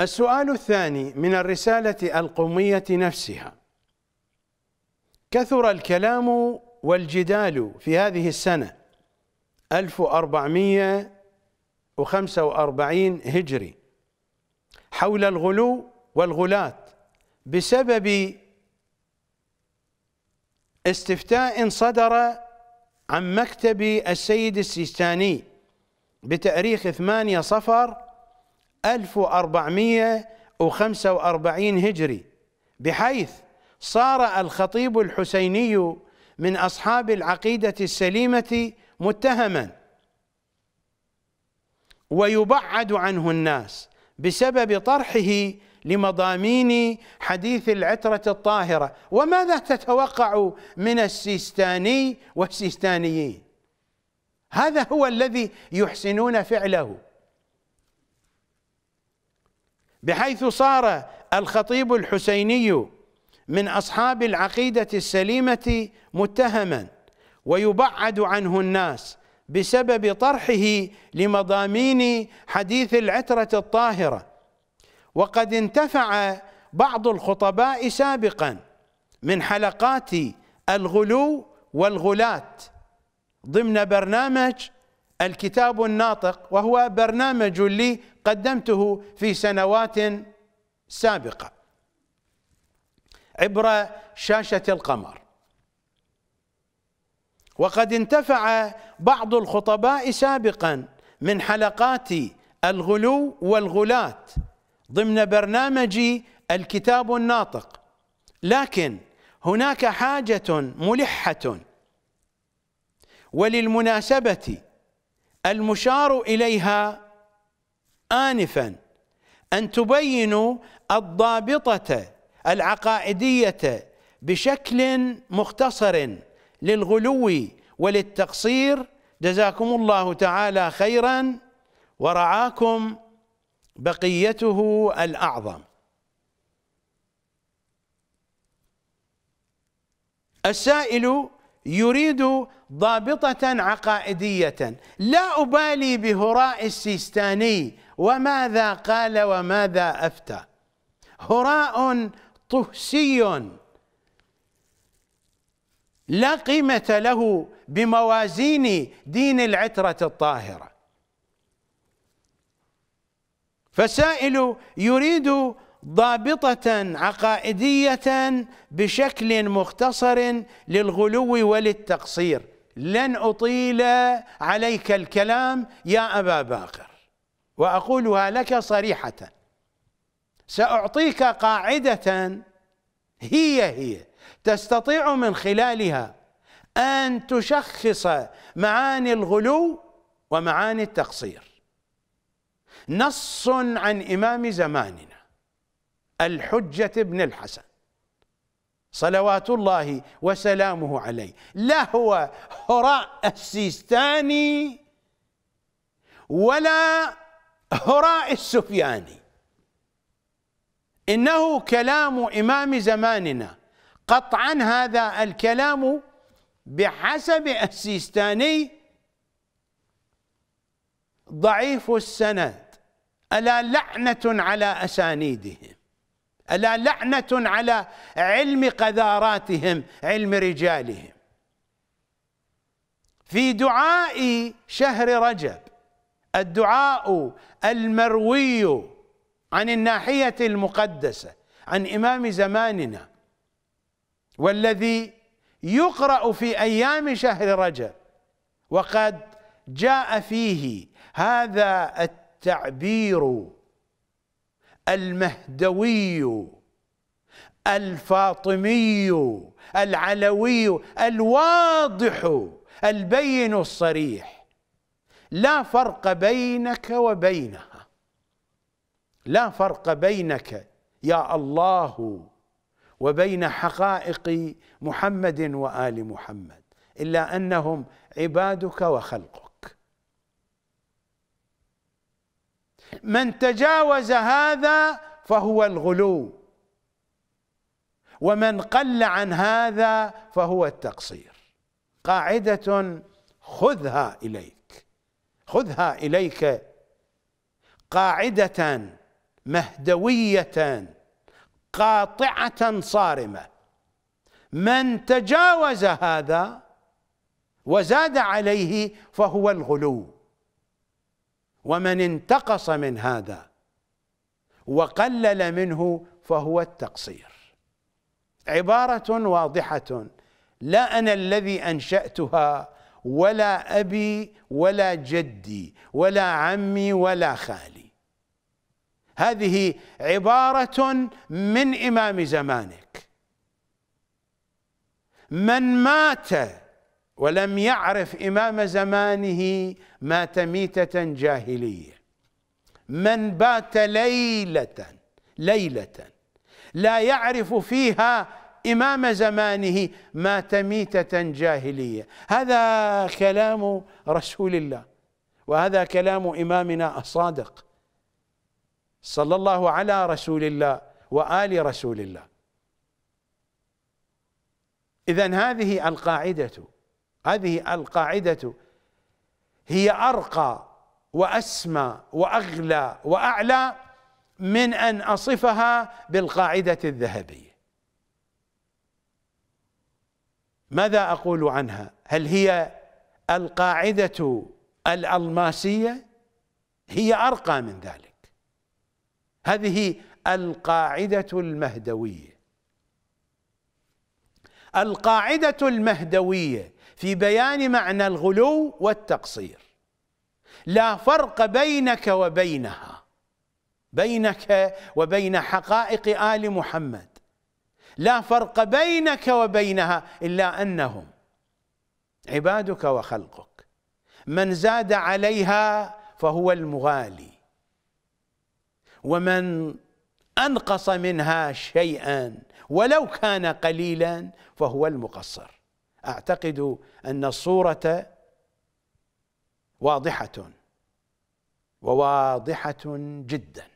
السؤال الثاني من الرسالة القومية نفسها كثر الكلام والجدال في هذه السنة 1445 هجري حول الغلو والغلاة بسبب استفتاء صدر عن مكتب السيد السيستاني بتاريخ 8 صفر 1445 هجري بحيث صار الخطيب الحسيني من أصحاب العقيدة السليمة متهما ويبعد عنه الناس بسبب طرحه لمضامين حديث العترة الطاهرة وماذا تتوقع من السيستاني والسيستانيين هذا هو الذي يحسنون فعله بحيث صار الخطيب الحسيني من اصحاب العقيده السليمه متهما ويبعد عنه الناس بسبب طرحه لمضامين حديث العتره الطاهره وقد انتفع بعض الخطباء سابقا من حلقات الغلو والغلات ضمن برنامج الكتاب الناطق وهو برنامج لي قدمته في سنوات سابقة عبر شاشة القمر وقد انتفع بعض الخطباء سابقا من حلقات الغلو والغلات ضمن برنامج الكتاب الناطق لكن هناك حاجة ملحة وللمناسبة المشار إليها آنفا أن تبين الضابطة العقائدية بشكل مختصر للغلو وللتقصير جزاكم الله تعالى خيرا ورعاكم بقيته الأعظم السائل يريد ضابطة عقائدية لا أبالي بهراء السيستاني وماذا قال وماذا أفتى هراء طهسي لا قيمة له بموازين دين العترة الطاهرة فسائل يريد ضابطة عقائدية بشكل مختصر للغلو وللتقصير لن أطيل عليك الكلام يا أبا باقر وأقولها لك صريحة سأعطيك قاعدة هي هي تستطيع من خلالها أن تشخص معاني الغلو ومعاني التقصير نص عن إمام زماننا الحجة بن الحسن صلوات الله وسلامه عليه لا هو هراء السيستاني ولا هراء السفياني إنه كلام إمام زماننا قطعا هذا الكلام بحسب السيستاني ضعيف السند ألا لعنة على أسانيدهم ألا لعنة على علم قذاراتهم علم رجالهم في دعاء شهر رجب الدعاء المروي عن الناحية المقدسة عن إمام زماننا والذي يقرأ في أيام شهر رجب وقد جاء فيه هذا التعبير المهدوي الفاطمي العلوي الواضح البين الصريح لا فرق بينك وبينها لا فرق بينك يا الله وبين حقائق محمد وال محمد الا انهم عبادك وخلقك من تجاوز هذا فهو الغلو ومن قل عن هذا فهو التقصير قاعدة خذها إليك خذها إليك قاعدة مهدوية قاطعة صارمة من تجاوز هذا وزاد عليه فهو الغلو ومن انتقص من هذا وقلل منه فهو التقصير عبارة واضحة لا أنا الذي أنشأتها ولا أبي ولا جدي ولا عمي ولا خالي هذه عبارة من إمام زمانك من مات ولم يعرف إمام زمانه مات ميتة جاهلية من بات ليلة ليلة لا يعرف فيها إمام زمانه مات ميتة جاهلية هذا كلام رسول الله وهذا كلام إمامنا الصادق صلى الله على رسول الله وآل رسول الله إذا هذه القاعدة هذه القاعدة هي أرقى وأسمى وأغلى وأعلى من أن أصفها بالقاعدة الذهبية ماذا أقول عنها هل هي القاعدة الألماسية هي أرقى من ذلك هذه القاعدة المهدوية القاعدة المهدوية في بيان معنى الغلو والتقصير لا فرق بينك وبينها بينك وبين حقائق آل محمد لا فرق بينك وبينها إلا أنهم عبادك وخلقك من زاد عليها فهو المغالي ومن أنقص منها شيئا ولو كان قليلا فهو المقصر اعتقد ان الصوره واضحه وواضحه جدا